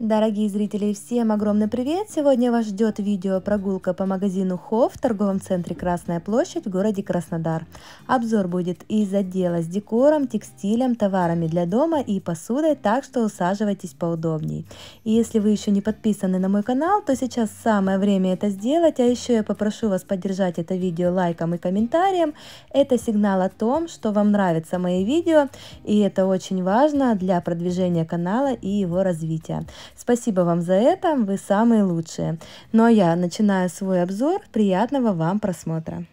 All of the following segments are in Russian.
Дорогие зрители, всем огромный привет! Сегодня вас ждет видео прогулка по магазину ХО в торговом центре Красная площадь в городе Краснодар. Обзор будет из отдела с декором, текстилем, товарами для дома и посудой, так что усаживайтесь поудобней. И если вы еще не подписаны на мой канал, то сейчас самое время это сделать, а еще я попрошу вас поддержать это видео лайком и комментарием. Это сигнал о том, что вам нравятся мои видео, и это очень важно для продвижения канала и его развития. Спасибо вам за это, вы самые лучшие. Ну а я начинаю свой обзор. Приятного вам просмотра.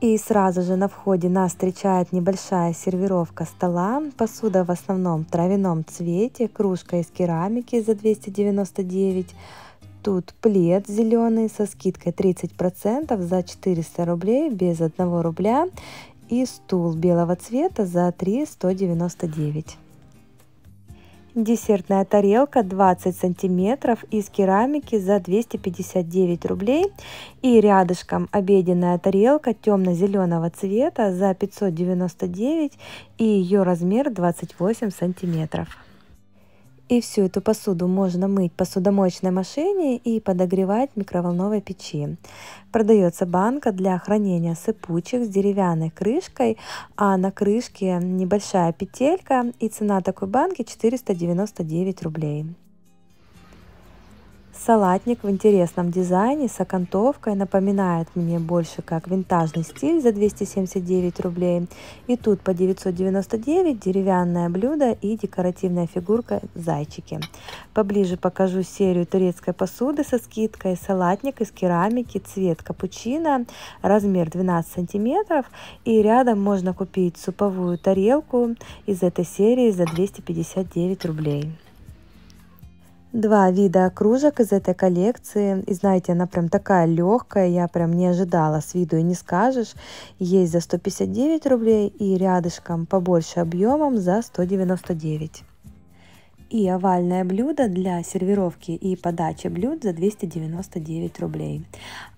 И сразу же на входе нас встречает небольшая сервировка стола, посуда в основном в травяном цвете, кружка из керамики за 299, тут плед зеленый со скидкой 30% за 400 рублей без 1 рубля и стул белого цвета за 3199. Десертная тарелка 20 сантиметров из керамики за 259 рублей. И рядышком обеденная тарелка темно-зеленого цвета за 599 и ее размер 28 сантиметров. И всю эту посуду можно мыть в посудомоечной машине и подогревать в микроволновой печи. Продается банка для хранения сыпучих с деревянной крышкой, а на крышке небольшая петелька и цена такой банки 499 рублей. Салатник в интересном дизайне с окантовкой напоминает мне больше как винтажный стиль за 279 рублей. И тут по 999 деревянное блюдо и декоративная фигурка зайчики. Поближе покажу серию турецкой посуды со скидкой. Салатник из керамики, цвет капучино, размер 12 сантиметров. И рядом можно купить суповую тарелку из этой серии за 259 рублей два вида кружек из этой коллекции. И знаете, она прям такая легкая, я прям не ожидала, с виду и не скажешь. Есть за 159 рублей и рядышком побольше объемом за 199 и овальное блюдо для сервировки и подачи блюд за 299 рублей.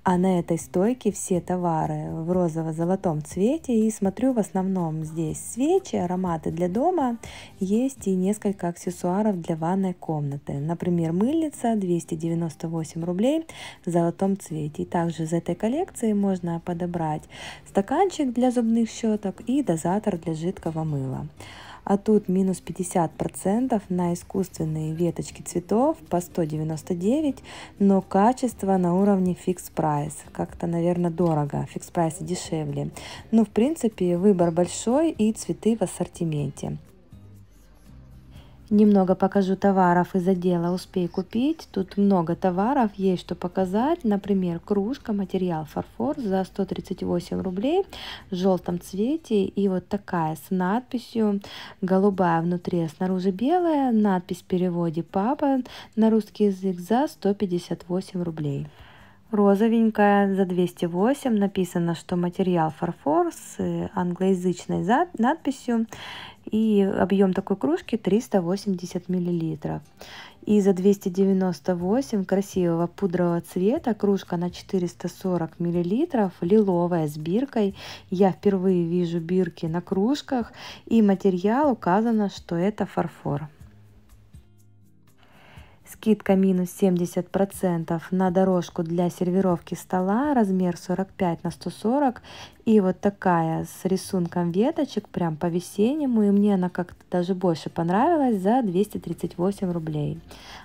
А на этой стойке все товары в розово-золотом цвете. И смотрю в основном здесь свечи, ароматы для дома. Есть и несколько аксессуаров для ванной комнаты. Например, мыльница 298 рублей в золотом цвете. И также из этой коллекции можно подобрать стаканчик для зубных щеток и дозатор для жидкого мыла а тут минус 50% на искусственные веточки цветов по 199, но качество на уровне фикс прайс. Как-то, наверное, дорого, фикс прайс дешевле. но ну, в принципе, выбор большой и цветы в ассортименте. Немного покажу товаров из отдела «Успей купить». Тут много товаров, есть что показать. Например, кружка, материал фарфор за 138 рублей в желтом цвете. И вот такая с надписью «Голубая внутри, а снаружи белая». Надпись в переводе «Папа» на русский язык за 158 рублей розовенькая за 208. Написано, что материал фарфор с э, англоязычной надписью. И объем такой кружки 380 мл. И за 298 красивого пудрового цвета кружка на 440 мл, лиловая с биркой. Я впервые вижу бирки на кружках и материал указано, что это фарфор. Скидка минус 70% на дорожку для сервировки стола, размер 45 на 140. И вот такая с рисунком веточек, прям по весеннему. И мне она как-то даже больше понравилась за 238 рублей.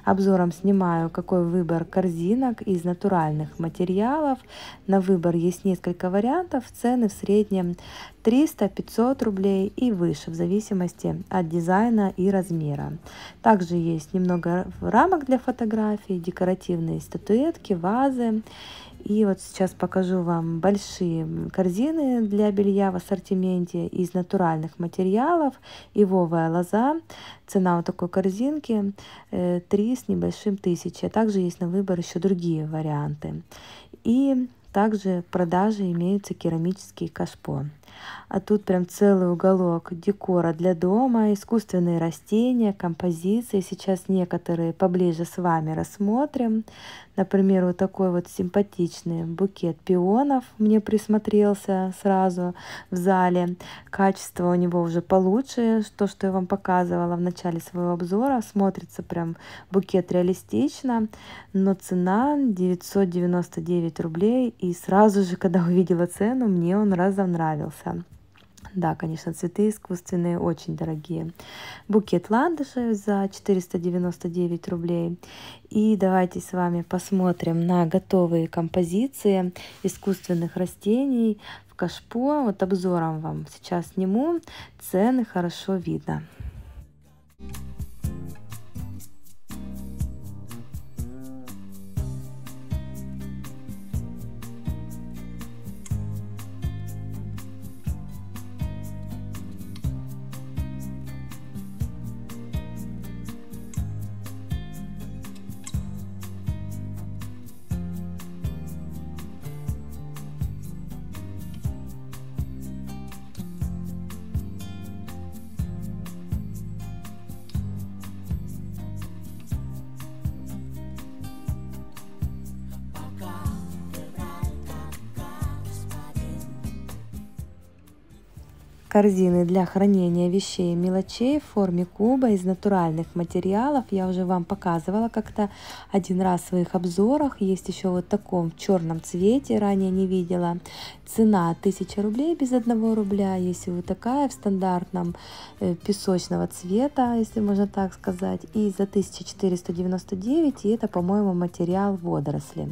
Обзором снимаю, какой выбор корзинок из натуральных материалов. На выбор есть несколько вариантов. Цены в среднем 300-500 рублей и выше в зависимости от дизайна и размера. Также есть немного рамок для фотографий, декоративные статуэтки, вазы. И вот сейчас покажу вам большие корзины для белья в ассортименте из натуральных материалов. Ивовая лоза. Цена вот такой корзинки 3 э, с небольшим тысячи. А также есть на выбор еще другие варианты. И также в продаже имеются керамические кашпо. А тут прям целый уголок декора для дома, искусственные растения, композиции. Сейчас некоторые поближе с вами рассмотрим. Например, вот такой вот симпатичный букет пионов мне присмотрелся сразу в зале. Качество у него уже получше, то, что я вам показывала в начале своего обзора. Смотрится прям букет реалистично, но цена 999 рублей. И сразу же, когда увидела цену, мне он разонравился понравился. Да, конечно, цветы искусственные, очень дорогие. Букет ландышей за 499 рублей. И давайте с вами посмотрим на готовые композиции искусственных растений в кашпо. Вот обзором вам сейчас сниму, цены хорошо видно. Thank you корзины для хранения вещей и мелочей в форме куба из натуральных материалов. Я уже вам показывала как-то один раз в своих обзорах. Есть еще вот в таком в черном цвете, ранее не видела. Цена 1000 рублей без 1 рубля. Есть вот такая в стандартном э, песочного цвета, если можно так сказать. И за 1499, и это, по-моему, материал водоросли.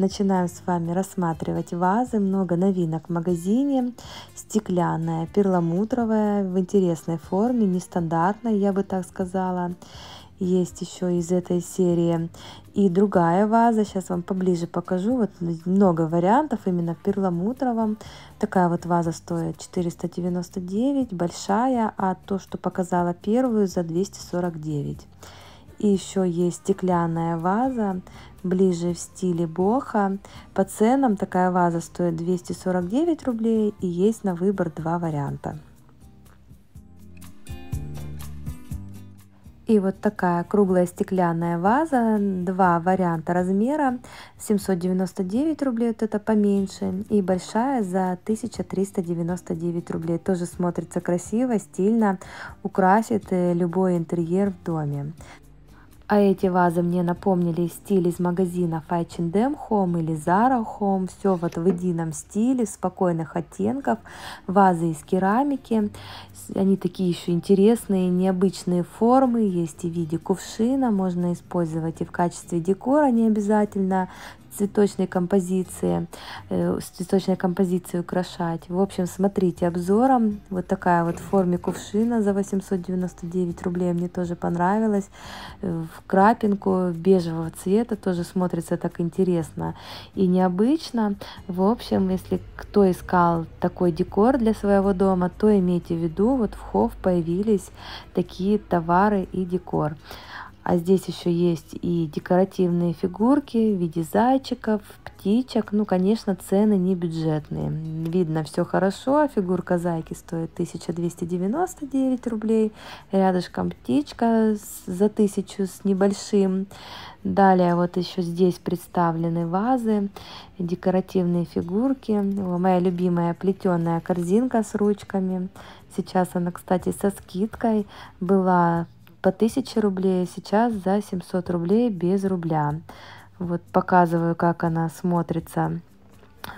Начинаем с вами рассматривать вазы. Много новинок в магазине. Стеклянная, перламутровая, в интересной форме, нестандартная, я бы так сказала. Есть еще из этой серии и другая ваза. Сейчас вам поближе покажу. Вот много вариантов именно в перламутровом. Такая вот ваза стоит 499, большая, а то, что показала первую, за 249. И еще есть стеклянная ваза, ближе в стиле боха. По ценам такая ваза стоит 249 рублей и есть на выбор два варианта. И вот такая круглая стеклянная ваза, два варианта размера, 799 рублей, вот это поменьше, и большая за 1399 рублей. Тоже смотрится красиво, стильно, украсит э, любой интерьер в доме. А эти вазы мне напомнили стиль из магазинов H&M Home или Zara Home. Все вот в едином стиле, спокойных оттенков. Вазы из керамики. Они такие еще интересные, необычные формы. Есть и в виде кувшина. Можно использовать и в качестве декора, не обязательно цветочной композиции, э, с цветочной композицией украшать. В общем, смотрите обзором. Вот такая вот в форме кувшина за 899 рублей мне тоже понравилась. Э, в крапинку бежевого цвета тоже смотрится так интересно и необычно. В общем, если кто искал такой декор для своего дома, то имейте в виду, вот в Хофф появились такие товары и декор. А здесь еще есть и декоративные фигурки в виде зайчиков, птичек. Ну, конечно, цены не бюджетные. Видно, все хорошо. Фигурка зайки стоит 1299 рублей. Рядышком птичка за тысячу с небольшим. Далее вот еще здесь представлены вазы, декоративные фигурки. Моя любимая плетеная корзинка с ручками. Сейчас она, кстати, со скидкой была по 1000 рублей, сейчас за 700 рублей без рубля. Вот показываю, как она смотрится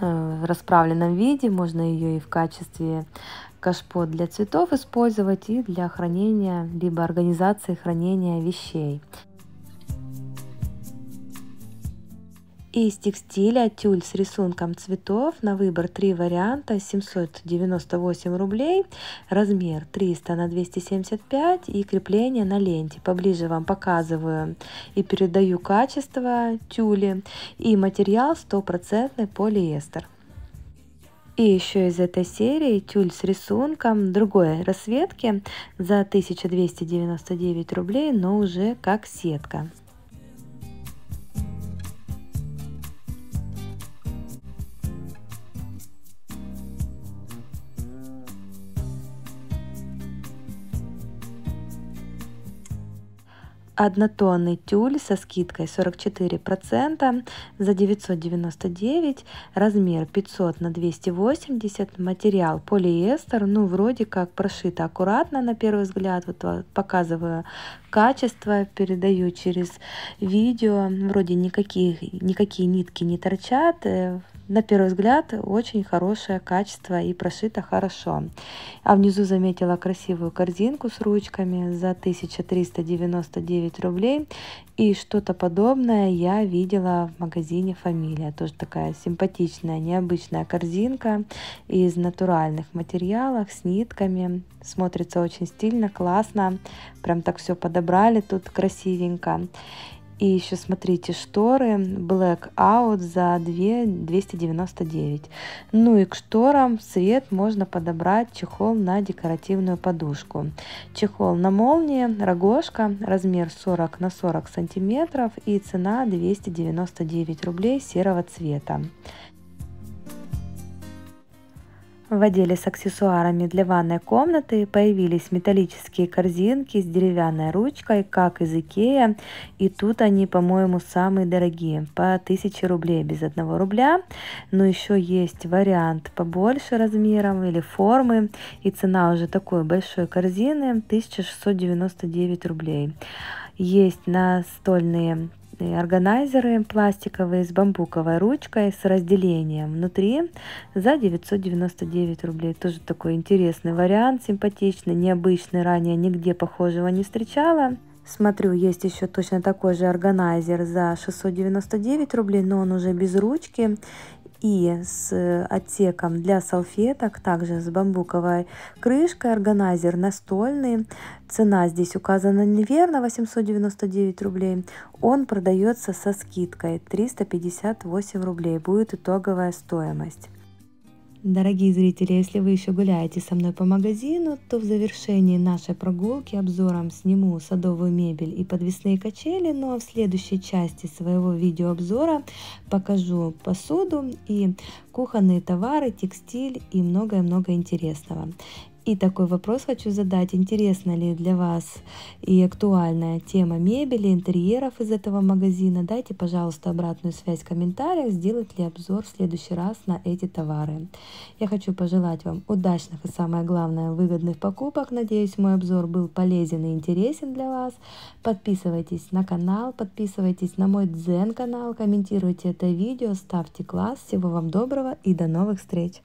э, в расправленном виде. Можно ее и в качестве кашпо для цветов использовать и для хранения, либо организации хранения вещей. Из текстиля тюль с рисунком цветов на выбор три варианта 798 рублей, размер 300 на 275 и крепление на ленте. Поближе вам показываю и передаю качество тюли и материал стопроцентный полиэстер. И еще из этой серии тюль с рисунком другой расцветки за 1299 рублей, но уже как сетка. однотонный тюль со скидкой 44% за 999, размер 500 на 280, материал полиэстер, ну вроде как прошито аккуратно на первый взгляд, вот а, показываю качество, передаю через видео, вроде никаких, никакие нитки не торчат, э, на первый взгляд, очень хорошее качество и прошито хорошо. А внизу заметила красивую корзинку с ручками за 1399 рублей. И что-то подобное я видела в магазине «Фамилия». Тоже такая симпатичная, необычная корзинка из натуральных материалов с нитками. Смотрится очень стильно, классно. Прям так все подобрали тут красивенько. И еще смотрите, шторы Black Out за 2 299. Ну и к шторам цвет можно подобрать чехол на декоративную подушку. Чехол на молнии, рогожка, размер 40 на 40 сантиметров и цена 299 рублей серого цвета. В отделе с аксессуарами для ванной комнаты появились металлические корзинки с деревянной ручкой, как из Икея. И тут они, по-моему, самые дорогие, по 1000 рублей без 1 рубля. Но еще есть вариант побольше размером или формы. И цена уже такой большой корзины 1699 рублей. Есть настольные классные органайзеры пластиковые с бамбуковой ручкой с разделением внутри за 999 рублей. Тоже такой интересный вариант, симпатичный, необычный, ранее нигде похожего не встречала. Смотрю, есть еще точно такой же органайзер за 699 рублей, но он уже без ручки и с э, отсеком для салфеток, также с бамбуковой крышкой, органайзер настольный. Цена здесь указана неверно, 899 рублей. Он продается со скидкой 358 рублей, будет итоговая стоимость. Дорогие зрители, если вы еще гуляете со мной по магазину, то в завершении нашей прогулки обзором сниму садовую мебель и подвесные качели, но ну а в следующей части своего видеообзора покажу посуду и кухонные товары, текстиль и многое-много интересного. И такой вопрос хочу задать, интересна ли для вас и актуальная тема мебели, интерьеров из этого магазина. Дайте, пожалуйста, обратную связь в комментариях, сделать ли обзор в следующий раз на эти товары. Я хочу пожелать вам удачных и, самое главное, выгодных покупок. Надеюсь, мой обзор был полезен и интересен для вас. Подписывайтесь на канал, подписывайтесь на мой Дзен канал, комментируйте это видео, ставьте класс. Всего вам доброго и до новых встреч!